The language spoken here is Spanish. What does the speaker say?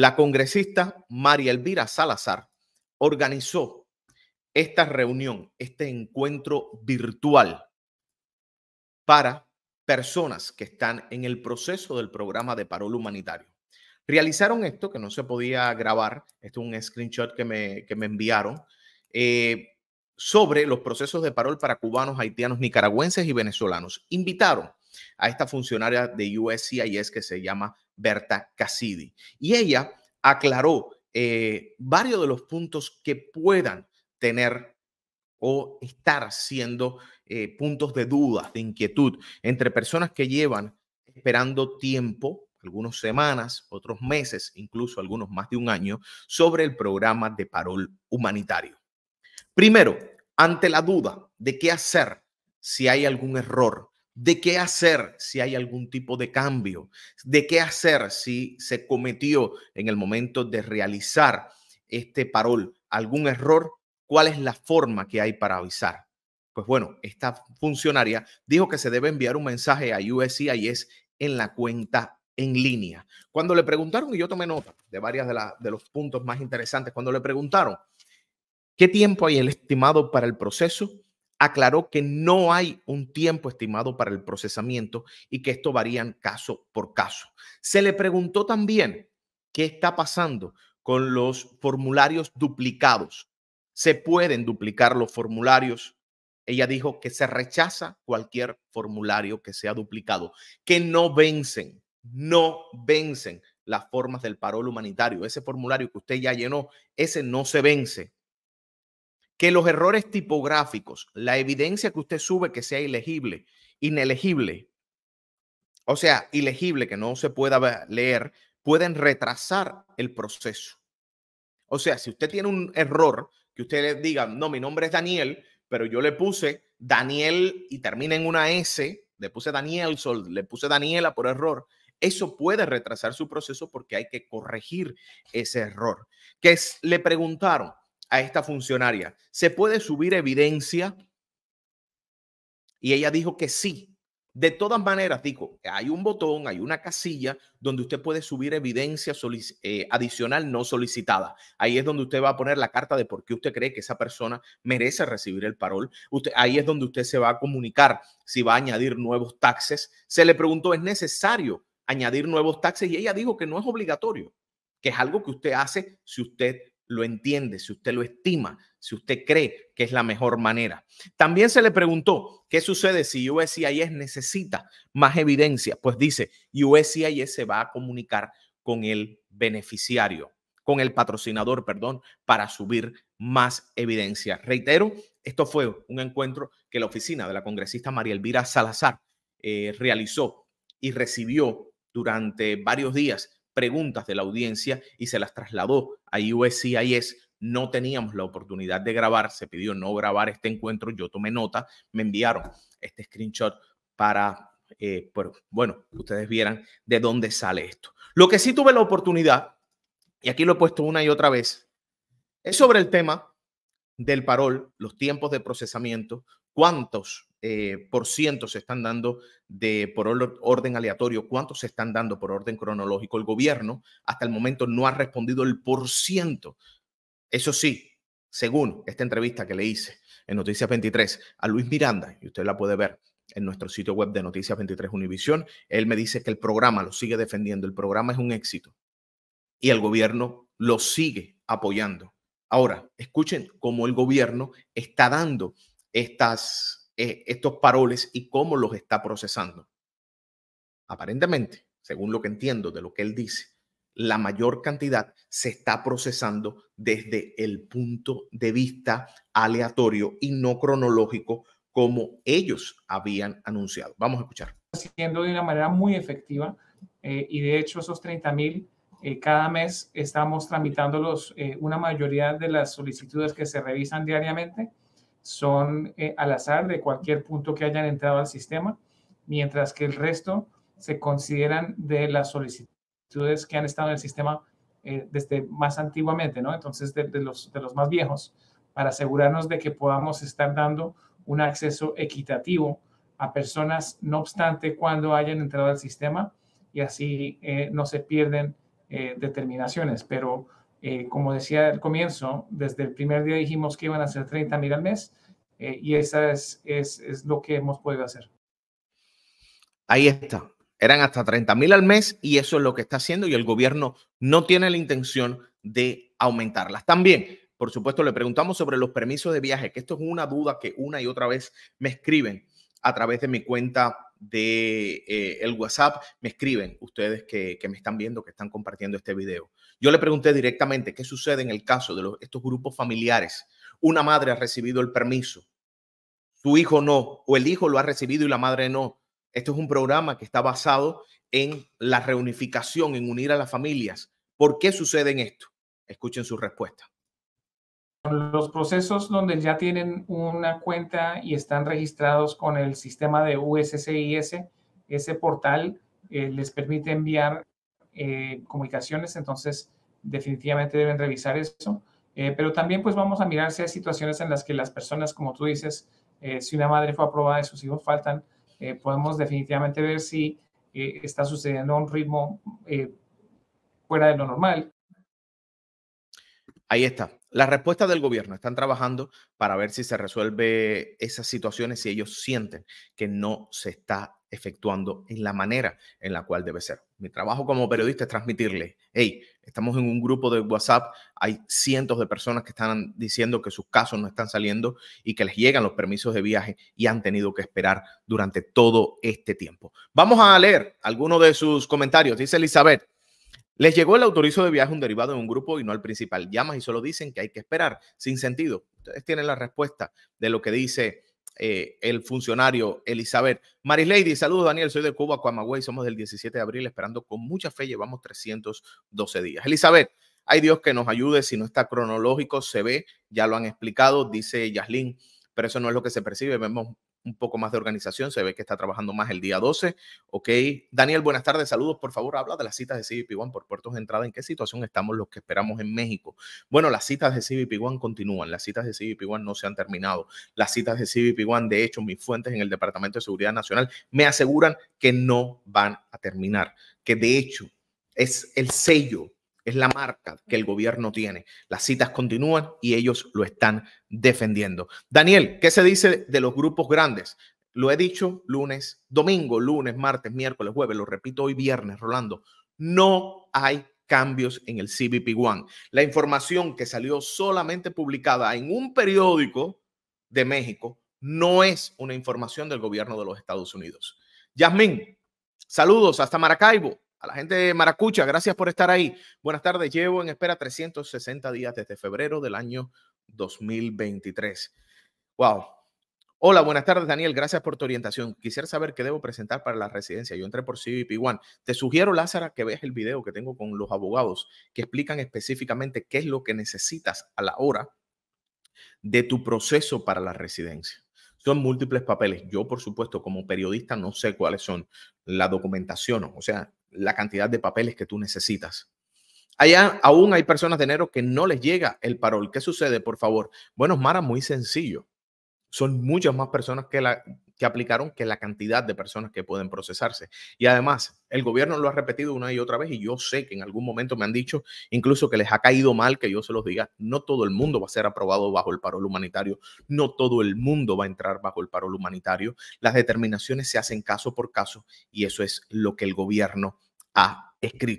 La congresista María Elvira Salazar organizó esta reunión, este encuentro virtual para personas que están en el proceso del programa de parol humanitario. Realizaron esto, que no se podía grabar, esto es un screenshot que me, que me enviaron, eh, sobre los procesos de parol para cubanos, haitianos, nicaragüenses y venezolanos. Invitaron a esta funcionaria de USCIS que se llama Berta Cassidy. Y ella aclaró eh, varios de los puntos que puedan tener o estar siendo eh, puntos de duda, de inquietud entre personas que llevan esperando tiempo, algunas semanas, otros meses, incluso algunos más de un año, sobre el programa de parol humanitario. Primero, ante la duda de qué hacer si hay algún error, de qué hacer si hay algún tipo de cambio, de qué hacer si se cometió en el momento de realizar este parol algún error, cuál es la forma que hay para avisar. Pues bueno, esta funcionaria dijo que se debe enviar un mensaje a USCIS en la cuenta en línea. Cuando le preguntaron, y yo tomé nota de varias de, de los puntos más interesantes, cuando le preguntaron, ¿qué tiempo hay el estimado para el proceso? aclaró que no hay un tiempo estimado para el procesamiento y que esto varía caso por caso. Se le preguntó también qué está pasando con los formularios duplicados. ¿Se pueden duplicar los formularios? Ella dijo que se rechaza cualquier formulario que sea duplicado, que no vencen, no vencen las formas del parol humanitario. Ese formulario que usted ya llenó, ese no se vence que los errores tipográficos, la evidencia que usted sube que sea ilegible, inelegible, o sea, ilegible, que no se pueda leer, pueden retrasar el proceso. O sea, si usted tiene un error, que usted le diga, no, mi nombre es Daniel, pero yo le puse Daniel y termina en una S, le puse Daniel Sol, le puse Daniela por error. Eso puede retrasar su proceso porque hay que corregir ese error. Que es, le preguntaron, a esta funcionaria, ¿se puede subir evidencia? Y ella dijo que sí. De todas maneras, dijo, hay un botón, hay una casilla donde usted puede subir evidencia eh, adicional no solicitada. Ahí es donde usted va a poner la carta de por qué usted cree que esa persona merece recibir el parol. ahí es donde usted se va a comunicar si va a añadir nuevos taxes. Se le preguntó, ¿es necesario añadir nuevos taxes? Y ella dijo que no es obligatorio, que es algo que usted hace si usted lo entiende, si usted lo estima, si usted cree que es la mejor manera. También se le preguntó qué sucede si USCIS necesita más evidencia. Pues dice, USCIS se va a comunicar con el beneficiario, con el patrocinador, perdón, para subir más evidencia. Reitero, esto fue un encuentro que la oficina de la congresista María Elvira Salazar eh, realizó y recibió durante varios días preguntas de la audiencia y se las trasladó a USCIS e no teníamos la oportunidad de grabar, se pidió no grabar este encuentro, yo tomé nota, me enviaron este screenshot para, eh, bueno, ustedes vieran de dónde sale esto. Lo que sí tuve la oportunidad, y aquí lo he puesto una y otra vez, es sobre el tema del parol, los tiempos de procesamiento, cuántos eh, por ciento se están dando de, por orden aleatorio, cuántos se están dando por orden cronológico. El gobierno hasta el momento no ha respondido el por ciento. Eso sí, según esta entrevista que le hice en Noticias 23 a Luis Miranda, y usted la puede ver en nuestro sitio web de Noticias 23 Univisión, él me dice que el programa lo sigue defendiendo, el programa es un éxito y el gobierno lo sigue apoyando. Ahora, escuchen cómo el gobierno está dando estas eh, estos paroles y cómo los está procesando. Aparentemente, según lo que entiendo de lo que él dice, la mayor cantidad se está procesando desde el punto de vista aleatorio y no cronológico como ellos habían anunciado. Vamos a escuchar. Haciendo de una manera muy efectiva eh, y de hecho esos 30 mil eh, cada mes estamos tramitándolos eh, una mayoría de las solicitudes que se revisan diariamente son eh, al azar de cualquier punto que hayan entrado al sistema, mientras que el resto se consideran de las solicitudes que han estado en el sistema eh, desde más antiguamente, ¿no? Entonces, de, los, de más viejos, para asegurarnos de que podamos estar dando un acceso equitativo a personas, no obstante cuando hayan entrado al sistema, y así eh, no se pierden determinaciones. Pero eh, como decía al comienzo, desde el primer día dijimos que iban a ser 30 mil al mes eh, y esa es, es, lo que hemos podido hacer. Ahí está. Eran hasta 30 mil al mes y eso es lo que está haciendo y el gobierno no tiene la intención de aumentarlas. También, por supuesto, le preguntamos sobre los permisos de viaje, que esto es una duda que una y otra vez me escriben a través de mi cuenta de eh, el WhatsApp, me escriben ustedes que, que me están viendo, que están compartiendo este video. Yo le pregunté directamente qué sucede en el caso de estos grupos familiares. Una madre ha recibido el permiso, su hijo no, o el hijo lo ha recibido y la madre no. Esto es un programa que está basado en la reunificación, en unir a las familias. ¿Por qué sucede en esto? Escuchen su respuesta. Los procesos donde ya tienen una cuenta y están registrados con el sistema de USCIS, ese portal eh, les permite enviar eh, comunicaciones, entonces definitivamente deben revisar eso. Eh, pero también pues vamos a mirar si hay situaciones en las que las personas, como tú dices, eh, si una madre fue aprobada y sus hijos faltan, podemos definitivamente ver si está sucediendo a un ritmo fuera de lo normal. Ahí está. La respuesta del gobierno, están trabajando para ver si se resuelve esas situaciones y ellos sienten que no se está efectuando en la manera en la cual debe ser. Mi trabajo como periodista es transmitirle, hey, estamos en un grupo de WhatsApp, hay cientos de personas que están diciendo que sus casos no están saliendo y que les llegan los permisos de viaje y han tenido que esperar durante todo este tiempo. Vamos a leer algunos de sus comentarios. Dice Elizabeth, les llegó el autorizo de viaje un derivado en un grupo y no al principal. Llamas y solo dicen que hay que esperar, sin sentido. Ustedes tienen la respuesta de lo que dice eh, el funcionario Elizabeth. Maris Lady, saludos Daniel, soy de Cuba, Cuamagüey. somos del 17 de abril, esperando con mucha fe, llevamos 312 días. Elizabeth, hay Dios que nos ayude, si no está cronológico, se ve, ya lo han explicado, dice Yaslin, pero eso no es lo que se percibe, vemos un poco más de organización. Se ve que está trabajando más el día 12. Ok. Daniel, buenas tardes. Saludos. Por favor, habla de las citas de CBP1 por puertos de entrada. ¿En qué situación estamos los que esperamos en México? Bueno, las citas de CBP1 continúan. Las citas de CBP1 no se han terminado. Las citas de CBP1, de hecho, mis fuentes en el Departamento de Seguridad Nacional me aseguran que no van a terminar. Que de hecho es el sello es la marca que el gobierno tiene. Las citas continúan y ellos lo están defendiendo. Daniel, ¿qué se dice de los grupos grandes? Lo he dicho lunes, domingo, lunes, martes, miércoles, jueves, lo repito hoy viernes, Rolando, no hay cambios en el CBP One. La información que salió solamente publicada en un periódico de México no es una información del gobierno de los Estados Unidos. Yasmín, saludos hasta Maracaibo. A la gente de Maracucha, gracias por estar ahí. Buenas tardes, llevo en espera 360 días desde febrero del año 2023. Wow. Hola, buenas tardes, Daniel. Gracias por tu orientación. Quisiera saber qué debo presentar para la residencia. Yo entré por CBP 1 Te sugiero, Lázara, que veas el video que tengo con los abogados que explican específicamente qué es lo que necesitas a la hora de tu proceso para la residencia son múltiples papeles. Yo, por supuesto, como periodista no sé cuáles son la documentación. O sea, la cantidad de papeles que tú necesitas. Allá aún hay personas de enero que no les llega el parol. ¿Qué sucede, por favor? Bueno, Mara, muy sencillo. Son muchas más personas que la, que aplicaron que la cantidad de personas que pueden procesarse. Y además, el gobierno lo ha repetido una y otra vez y yo sé que en algún momento me han dicho incluso que les ha caído mal que yo se los diga, no todo el mundo va a ser aprobado bajo el parol humanitario, no todo el mundo va a entrar bajo el parol humanitario, las determinaciones se hacen caso por caso y eso es lo que el gobierno ha escrito.